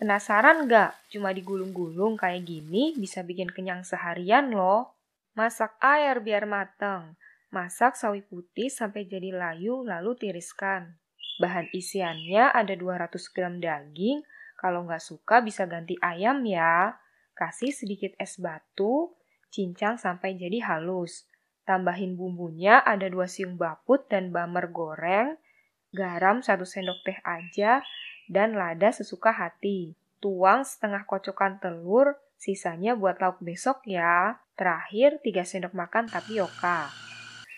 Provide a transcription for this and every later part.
Penasaran gak? Cuma digulung-gulung kayak gini bisa bikin kenyang seharian loh. Masak air biar mateng. Masak sawi putih sampai jadi layu lalu tiriskan. Bahan isiannya ada 200 gram daging, kalau nggak suka bisa ganti ayam ya. Kasih sedikit es batu, cincang sampai jadi halus. Tambahin bumbunya ada 2 siung baput dan bamer goreng, garam 1 sendok teh aja, dan lada sesuka hati. Tuang setengah kocokan telur, sisanya buat lauk besok ya. Terakhir 3 sendok makan tapioka.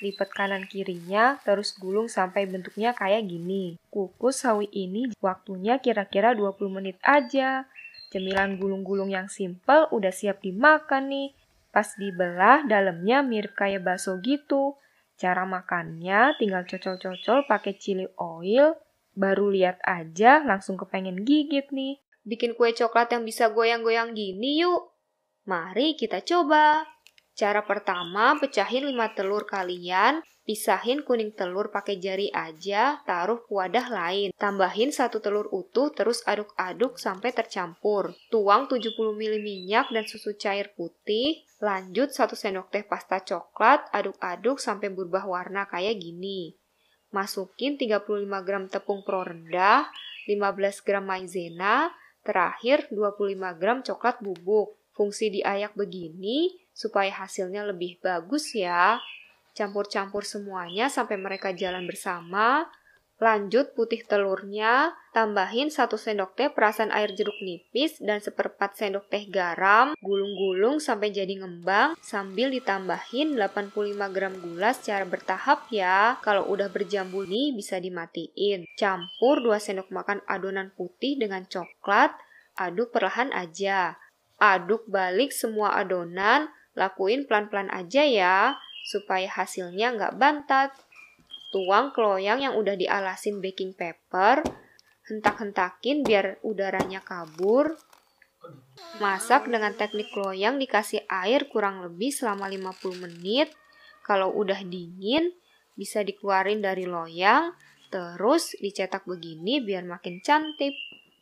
Lipat kanan kirinya, terus gulung sampai bentuknya kayak gini. Kukus sawi ini waktunya kira-kira 20 menit aja. Cemilan gulung-gulung yang simple udah siap dimakan nih. Pas dibelah, dalamnya mirip kayak bakso gitu. Cara makannya tinggal cocol-cocol pakai chili oil, Baru lihat aja langsung kepengen gigit nih. Bikin kue coklat yang bisa goyang-goyang gini yuk. Mari kita coba. Cara pertama, pecahin 5 telur kalian, pisahin kuning telur pakai jari aja, taruh ke wadah lain. Tambahin satu telur utuh, terus aduk-aduk sampai tercampur. Tuang 70 ml minyak dan susu cair putih, lanjut 1 sendok teh pasta coklat, aduk-aduk sampai berubah warna kayak gini. Masukin 35 gram tepung pro rendah, 15 gram maizena, terakhir 25 gram coklat bubuk. Fungsi diayak begini supaya hasilnya lebih bagus ya. Campur-campur semuanya sampai mereka jalan bersama, Lanjut putih telurnya, tambahin 1 sendok teh perasan air jeruk nipis dan seperempat sendok teh garam, gulung-gulung sampai jadi ngembang sambil ditambahin 85 gram gula secara bertahap ya. Kalau udah berjambu ini bisa dimatiin. Campur 2 sendok makan adonan putih dengan coklat, aduk perlahan aja. Aduk balik semua adonan, lakuin pelan-pelan aja ya, supaya hasilnya nggak bantat. Tuang ke loyang yang udah dialasin baking paper, hentak-hentakin biar udaranya kabur. Masak dengan teknik loyang dikasih air kurang lebih selama 50 menit. Kalau udah dingin, bisa dikeluarin dari loyang, terus dicetak begini biar makin cantik.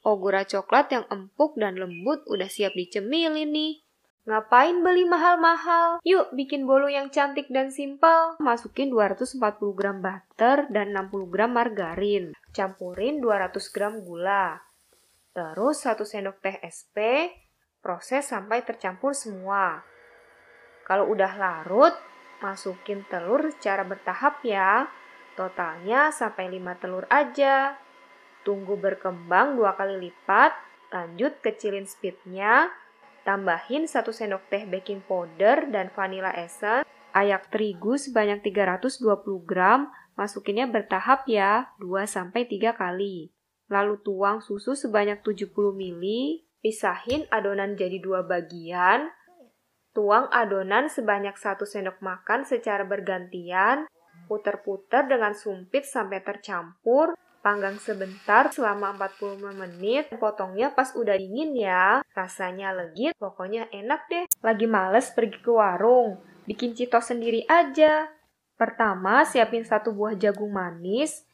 Ogura coklat yang empuk dan lembut udah siap dicemilin nih. Ngapain beli mahal-mahal? Yuk bikin bolu yang cantik dan simpel. Masukin 240 gram butter dan 60 gram margarin. Campurin 200 gram gula. Terus 1 sendok teh SP, proses sampai tercampur semua. Kalau udah larut, masukin telur secara bertahap ya. Totalnya sampai 5 telur aja. Tunggu berkembang dua kali lipat, lanjut kecilin speednya, Tambahin 1 sendok teh baking powder dan vanilla essence, ayak terigu sebanyak 320 gram, masukinnya bertahap ya, 2-3 kali. Lalu tuang susu sebanyak 70 ml, pisahin adonan jadi dua bagian, tuang adonan sebanyak 1 sendok makan secara bergantian, puter-puter dengan sumpit sampai tercampur, Panggang sebentar selama 40 menit. Potongnya pas udah dingin ya. Rasanya legit, pokoknya enak deh. Lagi males pergi ke warung, bikin cito sendiri aja. Pertama, siapin satu buah jagung manis,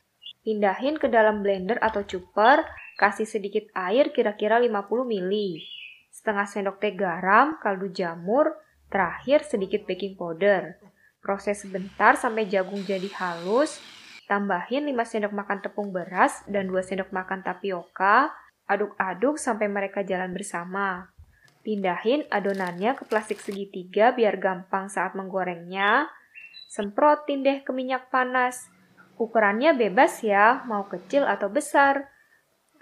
pindahin ke dalam blender atau chopper. kasih sedikit air kira-kira 50 ml, setengah sendok teh garam, kaldu jamur, terakhir sedikit baking powder. Proses sebentar sampai jagung jadi halus, Tambahin 5 sendok makan tepung beras dan 2 sendok makan tapioka, aduk-aduk sampai mereka jalan bersama. Pindahin adonannya ke plastik segitiga biar gampang saat menggorengnya. Semprotin deh ke minyak panas. Ukurannya bebas ya, mau kecil atau besar.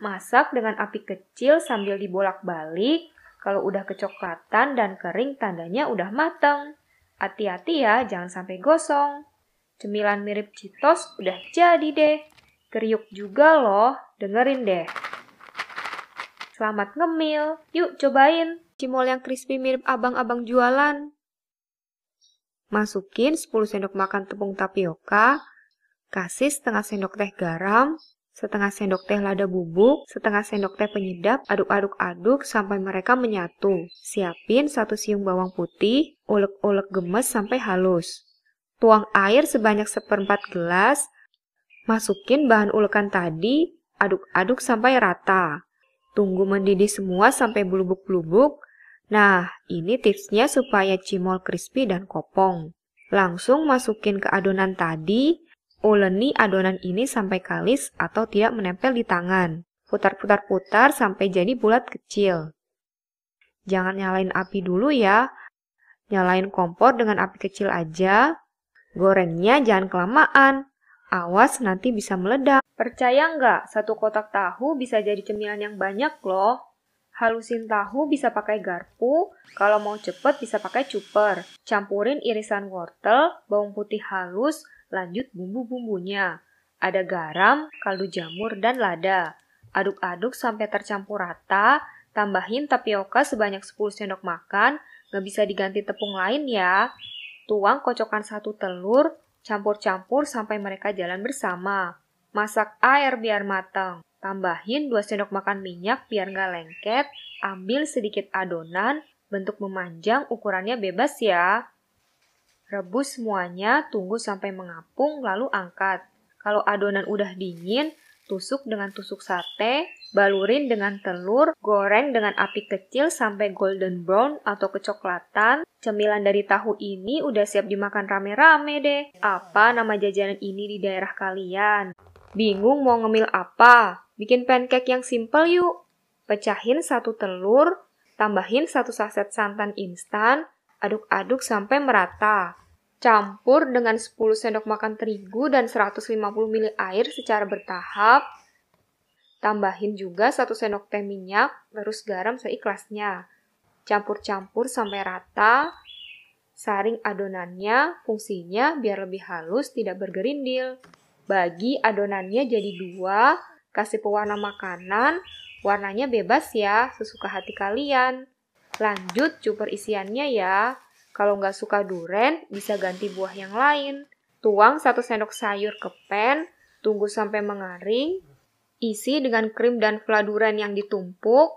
Masak dengan api kecil sambil dibolak-balik. Kalau udah kecoklatan dan kering tandanya udah mateng. Hati-hati ya, jangan sampai gosong. Cemilan mirip Citos udah jadi deh. keriuk juga loh, dengerin deh. Selamat ngemil, yuk cobain. Cimol yang crispy mirip abang-abang jualan. Masukin 10 sendok makan tepung tapioka, kasih setengah sendok teh garam, setengah sendok teh lada bubuk, setengah sendok teh penyedap, aduk-aduk-aduk sampai mereka menyatu. Siapin satu siung bawang putih, ulek-ulek gemes sampai halus. Tuang air sebanyak seperempat gelas, masukin bahan ulekan tadi, aduk-aduk sampai rata. Tunggu mendidih semua sampai belubuk-belubuk. Nah, ini tipsnya supaya cimol crispy dan kopong. Langsung masukin ke adonan tadi, uleni adonan ini sampai kalis atau tidak menempel di tangan. Putar-putar-putar sampai jadi bulat kecil. Jangan nyalain api dulu ya. Nyalain kompor dengan api kecil aja, Gorengnya jangan kelamaan, awas nanti bisa meledak. Percaya nggak, satu kotak tahu bisa jadi cemilan yang banyak loh. Halusin tahu bisa pakai garpu, kalau mau cepet bisa pakai cuper. Campurin irisan wortel, bawang putih halus, lanjut bumbu-bumbunya. Ada garam, kaldu jamur, dan lada. Aduk-aduk sampai tercampur rata, tambahin tapioka sebanyak 10 sendok makan, nggak bisa diganti tepung lain ya. Tuang kocokan satu telur, campur-campur sampai mereka jalan bersama. Masak air biar matang. Tambahin 2 sendok makan minyak biar nggak lengket. Ambil sedikit adonan, bentuk memanjang, ukurannya bebas ya. Rebus semuanya, tunggu sampai mengapung, lalu angkat. Kalau adonan udah dingin, tusuk dengan tusuk sate, balurin dengan telur, goreng dengan api kecil sampai golden brown atau kecoklatan. Cemilan dari tahu ini udah siap dimakan rame-rame deh. Apa nama jajanan ini di daerah kalian? Bingung mau ngemil apa? Bikin pancake yang simple yuk. Pecahin satu telur, tambahin satu saset santan instan, aduk-aduk sampai merata. Campur dengan 10 sendok makan terigu dan 150 ml air secara bertahap. Tambahin juga 1 sendok teh minyak, terus garam seikhlasnya. Campur-campur sampai rata. Saring adonannya, fungsinya biar lebih halus, tidak bergerindil. Bagi adonannya jadi dua, kasih pewarna makanan, warnanya bebas ya, sesuka hati kalian. Lanjut cuper isiannya ya. Kalau nggak suka duren, bisa ganti buah yang lain. Tuang satu sendok sayur ke pan, tunggu sampai mengering. isi dengan krim dan fladuran yang ditumpuk,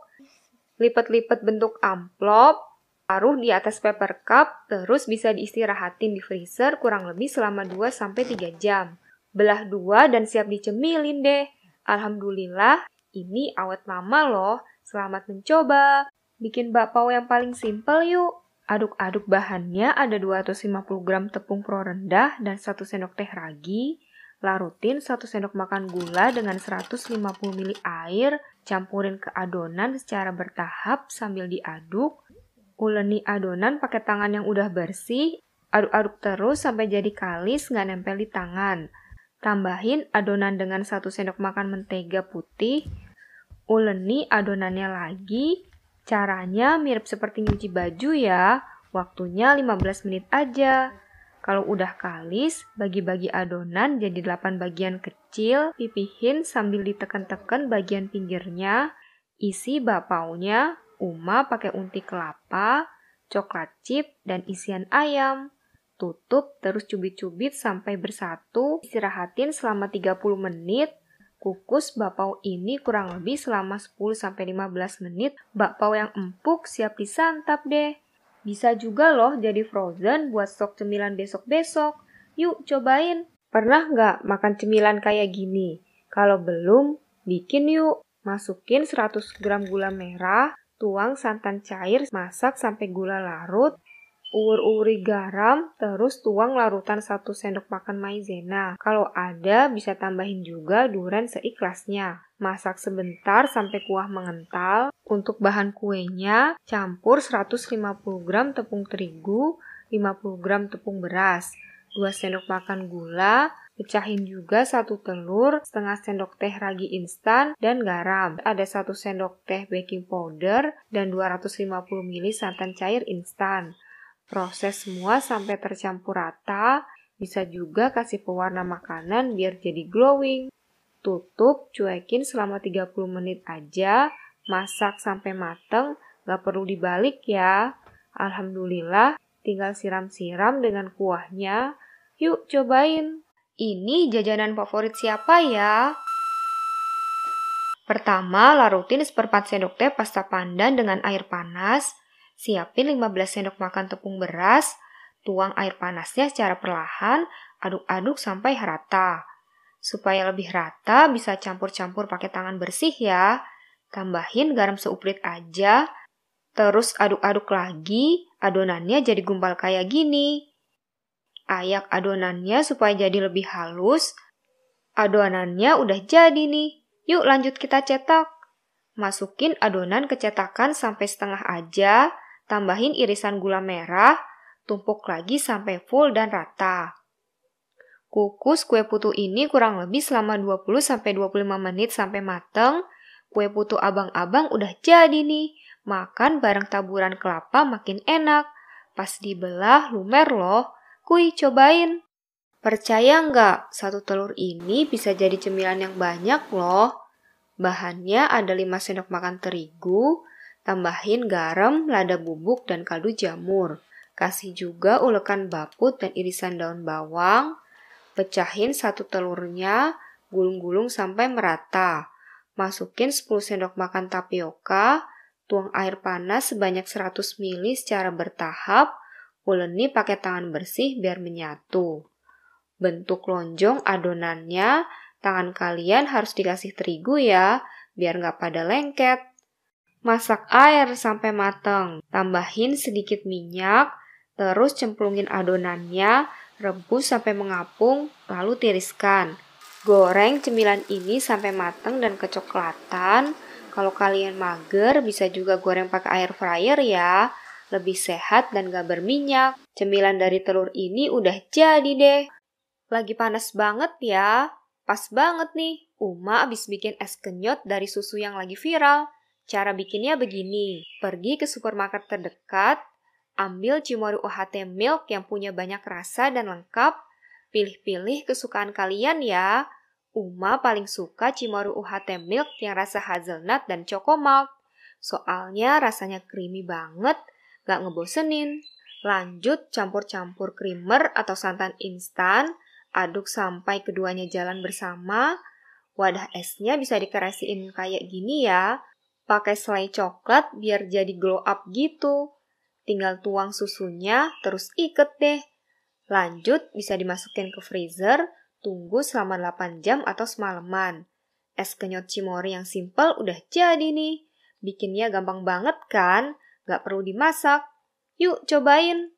lipat-lipat bentuk amplop, taruh di atas paper cup, terus bisa diistirahatin di freezer kurang lebih selama 2-3 jam. Belah dua dan siap dicemilin deh. Alhamdulillah, ini awet lama loh. Selamat mencoba. Bikin bakpao yang paling simple yuk. Aduk-aduk bahannya ada 250 gram tepung pro rendah dan 1 sendok teh ragi. Larutin 1 sendok makan gula dengan 150 ml air. Campurin ke adonan secara bertahap sambil diaduk. Uleni adonan pakai tangan yang udah bersih. Aduk-aduk terus sampai jadi kalis nggak nempel di tangan. Tambahin adonan dengan 1 sendok makan mentega putih. Uleni adonannya lagi Caranya mirip seperti nyuci baju ya, waktunya 15 menit aja. Kalau udah kalis, bagi-bagi adonan jadi 8 bagian kecil, pipihin sambil ditekan-tekan bagian pinggirnya, isi bapaunya, uma pakai unti kelapa, coklat chip, dan isian ayam. Tutup terus cubit-cubit sampai bersatu, istirahatin selama 30 menit, Kukus bakpao ini kurang lebih selama 10-15 menit. Bakpao yang empuk siap disantap deh. Bisa juga loh jadi frozen buat stok cemilan besok-besok. Yuk cobain. Pernah nggak makan cemilan kayak gini? Kalau belum, bikin yuk. Masukin 100 gram gula merah, tuang santan cair, masak sampai gula larut, ur garam, terus tuang larutan 1 sendok makan maizena. Kalau ada, bisa tambahin juga durian seikhlasnya. Masak sebentar sampai kuah mengental. Untuk bahan kuenya, campur 150 gram tepung terigu, 50 gram tepung beras, 2 sendok makan gula, Pecahin juga satu telur, setengah sendok teh ragi instan, dan garam. Ada satu sendok teh baking powder dan 250 ml santan cair instan. Proses semua sampai tercampur rata, bisa juga kasih pewarna makanan biar jadi glowing. Tutup, cuekin selama 30 menit aja, masak sampai mateng, gak perlu dibalik ya. Alhamdulillah, tinggal siram-siram dengan kuahnya. Yuk cobain. Ini jajanan favorit siapa ya? Pertama, larutin seperempat sendok teh pasta pandan dengan air panas, Siapin 15 sendok makan tepung beras, tuang air panasnya secara perlahan, aduk-aduk sampai rata. Supaya lebih rata, bisa campur-campur pakai tangan bersih ya. Tambahin garam seuprit aja, terus aduk-aduk lagi, adonannya jadi gumpal kayak gini. Ayak adonannya supaya jadi lebih halus. Adonannya udah jadi nih. Yuk lanjut kita cetak. Masukin adonan ke cetakan sampai setengah aja, Tambahin irisan gula merah, tumpuk lagi sampai full dan rata. Kukus kue putu ini kurang lebih selama 20-25 menit sampai mateng. Kue putu abang-abang udah jadi nih. Makan bareng taburan kelapa makin enak. Pas dibelah lumer loh. Kui cobain. Percaya nggak, satu telur ini bisa jadi cemilan yang banyak loh. Bahannya ada 5 sendok makan terigu, Tambahin garam, lada bubuk, dan kaldu jamur. Kasih juga ulekan baput dan irisan daun bawang. Pecahin satu telurnya, gulung-gulung sampai merata. Masukin 10 sendok makan tapioka, tuang air panas sebanyak 100 ml secara bertahap, uleni pakai tangan bersih biar menyatu. Bentuk lonjong adonannya, tangan kalian harus dikasih terigu ya, biar nggak pada lengket. Masak air sampai matang. Tambahin sedikit minyak, terus cemplungin adonannya, rebus sampai mengapung, lalu tiriskan. Goreng cemilan ini sampai matang dan kecoklatan. Kalau kalian mager, bisa juga goreng pakai air fryer ya. Lebih sehat dan gak berminyak. Cemilan dari telur ini udah jadi deh. Lagi panas banget ya. Pas banget nih, Uma abis bikin es kenyot dari susu yang lagi viral. Cara bikinnya begini, pergi ke supermarket terdekat, ambil Cimory UHT Milk yang punya banyak rasa dan lengkap, pilih-pilih kesukaan kalian ya. Uma paling suka Cimory UHT Milk yang rasa hazelnut dan choco Soalnya rasanya creamy banget, gak ngebosenin. Lanjut campur-campur creamer atau santan instan, aduk sampai keduanya jalan bersama. Wadah esnya bisa dikerasiin kayak gini ya, Pakai selai coklat biar jadi glow up gitu. Tinggal tuang susunya, terus iket deh. Lanjut, bisa dimasukin ke freezer, tunggu selama 8 jam atau semalaman. Es kenyot cimori yang simple udah jadi nih. Bikinnya gampang banget kan? Gak perlu dimasak. Yuk, cobain!